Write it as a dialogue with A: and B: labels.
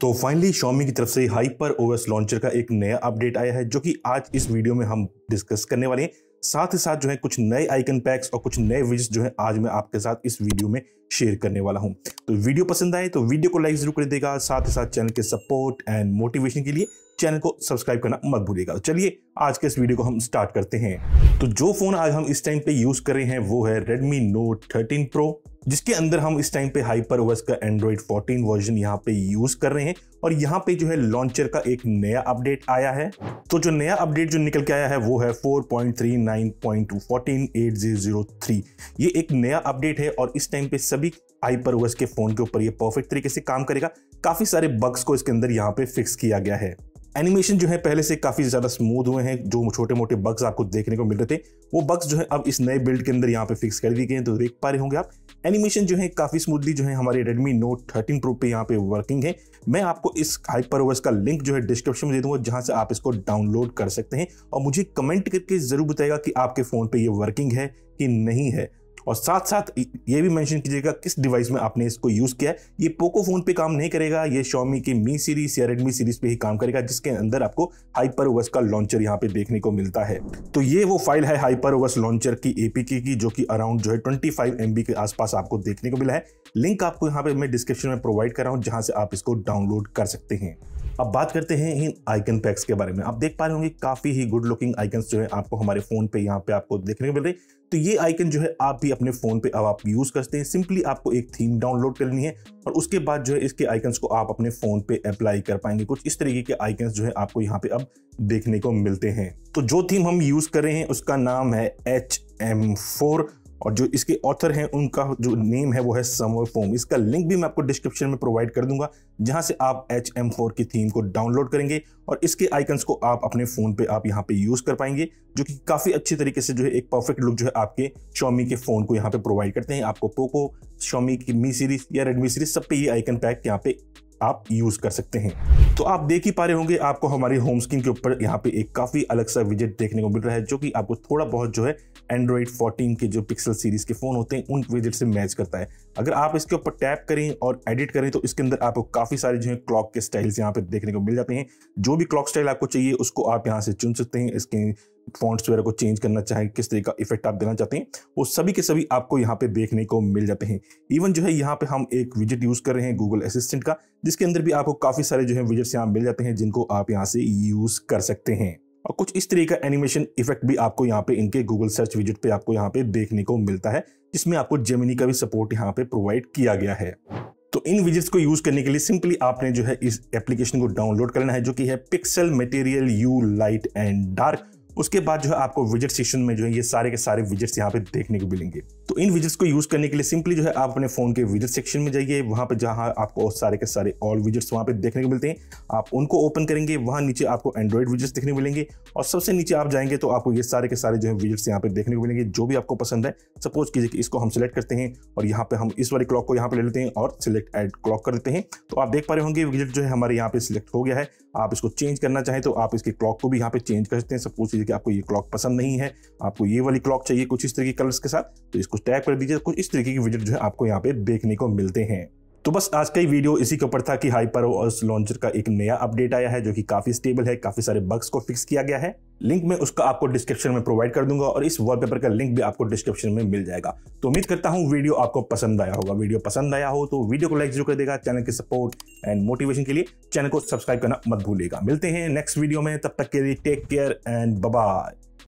A: तो finally Xiaomi की तरफ से हाइपर ओएस लॉन्चर का एक नया अपडेट आया है जो कि आज इस वीडियो में हम डिस्कस करने वाले हैं साथ ही साथ जो है कुछ नए आइकन पैक्स और कुछ नए विजेट्स जो है आज मैं आपके साथ इस वीडियो में शेयर करने वाला हूं तो वीडियो पसंद आए तो वीडियो को लाइक जरूर कर देगा साथ ही साथ चैनल के सपोर्ट एंड मोटिवेशन के लिए चैनल को सब्सक्राइब करना मत भूलिएगा तो चलिए आज के इस वीडियो को हम स्टार्ट करते हैं तो जो फोन आज हम इस टाइम पे यूज कर रहे हैं वो है रेडमी नोट थर्टीन प्रो जिसके अंदर हम इस टाइम पे हाइपर हाइपरवर्स का एंड्रॉयड 14 वर्जन यहाँ पे यूज कर रहे हैं और यहाँ पे जो है लॉन्चर का एक नया अपडेट आया है तो जो नया अपडेट जो निकल के आया है वो है 4.39.2.14.8003 ये एक नया अपडेट है और इस टाइम पे सभी हाइपरवर्स के फोन के ऊपर ये परफेक्ट तरीके से काम करेगा काफी सारे बग्स को इसके अंदर यहाँ पे फिक्स किया गया है एनिमेशन जो है पहले से काफ़ी ज़्यादा स्मूथ हुए हैं जो छोटे मोटे बग्स आपको देखने को मिल रहे थे वो बग्स जो है अब इस नए बिल्ड के अंदर यहाँ पे फिक्स कर दिए गए हैं तो देख पा रहे होंगे आप एनिमेशन जो है काफ़ी स्मूथली जो है हमारे Redmi Note 13 Pro पे यहाँ पे वर्किंग है मैं आपको इस हाइपरवर्स का लिंक जो है डिस्क्रिप्शन में दे दूंगा जहाँ से आप इसको डाउनलोड कर सकते हैं और मुझे कमेंट करके ज़रूर बताएगा कि आपके फ़ोन पे ये वर्किंग है कि नहीं है और साथ साथ ये भी मेंशन कीजिएगा किस डिवाइस में आपने इसको यूज़ किया है ये पोको फ़ोन पे काम नहीं करेगा ये शॉमी की मी सीरीज या रेडमी सीरीज पे ही काम करेगा जिसके अंदर आपको हाइपर ओवस का लॉन्चर यहाँ पे देखने को मिलता है तो ये वो फाइल है हाइपर ओवस लॉन्चर की एपीके की जो कि अराउंड जो है ट्वेंटी फाइव के आसपास आपको देखने को मिला है लिंक आपको यहाँ पे मैं डिस्क्रिप्शन में प्रोवाइड कर रहा हूँ जहाँ से आप इसको डाउनलोड कर सकते हैं अब बात करते हैं इन आइकन पैक्स के बारे में आप देख पा रहे होंगे काफ़ी ही गुड लुकिंग आइकन्स जो है आपको हमारे फ़ोन पे यहाँ पे आपको देखने को मिल रहे तो ये आइकन जो है आप भी अपने फ़ोन पे अब आप यूज़ करते हैं सिंपली आपको एक थीम डाउनलोड करनी है और उसके बाद जो है इसके आइकन्स को आप अपने फ़ोन पे अप्लाई कर पाएंगे कुछ इस तरीके के आइकन्स जो है आपको यहाँ पे अब देखने को मिलते हैं तो जो थीम हम यूज़ कर रहे हैं उसका नाम है एच एम फोर और जो इसके ऑथर हैं उनका जो नेम है वो है समर फोम इसका लिंक भी मैं आपको डिस्क्रिप्शन में प्रोवाइड कर दूंगा जहां से आप एच एम फोर की थीम को डाउनलोड करेंगे और इसके आइकन्स को आप अपने फ़ोन पे आप यहाँ पे यूज़ कर पाएंगे जो कि काफ़ी अच्छे तरीके से जो है एक परफेक्ट लुक जो है आपके शॉमी के फ़ोन को यहाँ पे प्रोवाइड करते हैं आपको पोको शॉमी की मी सीरीज या रेडमी सीरीज सब पे ये आइकन पैक यहाँ पे आप यूज कर सकते हैं तो आप देख ही पा रहे होंगे आपको हमारी होम स्क्रीन के ऊपर यहाँ पे एक काफी अलग सा विजेट देखने को मिल रहा है जो कि आपको थोड़ा बहुत जो है एंड्रॉइड 14 के जो पिक्सल सीरीज के फोन होते हैं उन विजेट से मैच करता है अगर आप इसके ऊपर टैप करें और एडिट करें तो इसके अंदर आपको काफी सारे जो है क्लॉक के स्टाइल्स यहाँ पे देखने को मिल जाते हैं जो भी क्लॉक स्टाइल आपको चाहिए उसको आप यहाँ से चुन सकते हैं इसके फॉन्ट्स वगैरह को चेंज करना चाहें किस तरह का इफेक्ट आप देना चाहते हैं वो सभी के सभी आपको यहाँ पे देखने को मिल जाते हैं इवन जो है यहाँ पे हम एक विजिट यूज़ कर रहे हैं गूगल असिस्टेंट का जिसके अंदर भी आपको काफ़ी सारे जो है विजिट्स यहाँ मिल जाते हैं जिनको आप यहाँ से यूज़ कर सकते हैं और कुछ इस तरीके का एनिमेशन इफेक्ट भी आपको यहाँ पे इनके गूगल सर्च विजिट पे आपको यहाँ पे देखने को मिलता है जिसमें आपको जेमिनी का भी सपोर्ट यहाँ पे प्रोवाइड किया गया है तो इन विजिट्स को यूज करने के लिए सिंपली आपने जो है इस एप्लीकेशन को डाउनलोड करना है जो कि है pixel material you light and dark उसके बाद जो है आपको विजिट सेक्शन में जो है ये सारे के सारे विजिट्स यहाँ पे देखने को मिलेंगे तो इन विजिट्स को यूज करने के लिए सिंपली जो है आप अपने फोन के विजिट सेक्शन में जाइए वहां पर जहां आपको सारे के सारे ऑल विजिट्स वहाँ पे देखने को मिलते हैं आप उनको ओपन करेंगे वहां नीचे आपको एंड्रॉइड विजिट्स देखने को मिलेंगे और सबसे नीचे आप जाएंगे तो आपको ये सारे के सारे जो है विजिट्स यहाँ पे देखने को मिलेंगे जो भी आपको पसंद है सपोज कीजिए कि इसको हम सिलेक्ट करते हैं और यहाँ पे हम इस वाली क्लॉक को यहाँ पे ले लेते हैं और सिलेक्ट एड क्लॉक कर देते हैं तो आप देख पा रहे होंगे विजिट जो है हमारे यहाँ पे सिलेक्ट हो गया है आप इसको चेंज करना चाहें तो आप इसके क्लॉक को भी यहाँ पे चेंज कर सकते हैं सपोज कीजिए कि आपको ये क्लॉक पसंद नहीं है आपको ये वाली क्लॉक चाहिए कुछ इस तरह के कलर्स के साथ तो इसको टैग कर दीजिए कुछ इस तरीके की विजिट जो है आपको यहाँ पे देखने को मिलते हैं तो बस आज का ही वीडियो इसी के ऊपर था कि हाइपर ओएस लॉन्चर का एक नया अपडेट आया है जो कि काफी स्टेबल है काफी सारे बग्स को फिक्स किया गया है लिंक मैं उसका आपको डिस्क्रिप्शन में प्रोवाइड कर दूंगा और इस वॉलपेपर का लिंक भी आपको डिस्क्रिप्शन में मिल जाएगा तो उम्मीद करता हूँ वीडियो आपको पसंद आया होगा वीडियो पसंद आया हो तो वीडियो को लाइक जरूर कर देगा चैनल के सपोर्ट एंड मोटिवेशन के लिए चैनल को सब्सक्राइब करना मत भूलेगा मिलते हैं नेक्स्ट वीडियो में तब तक के लिए टेक केयर एंड बाय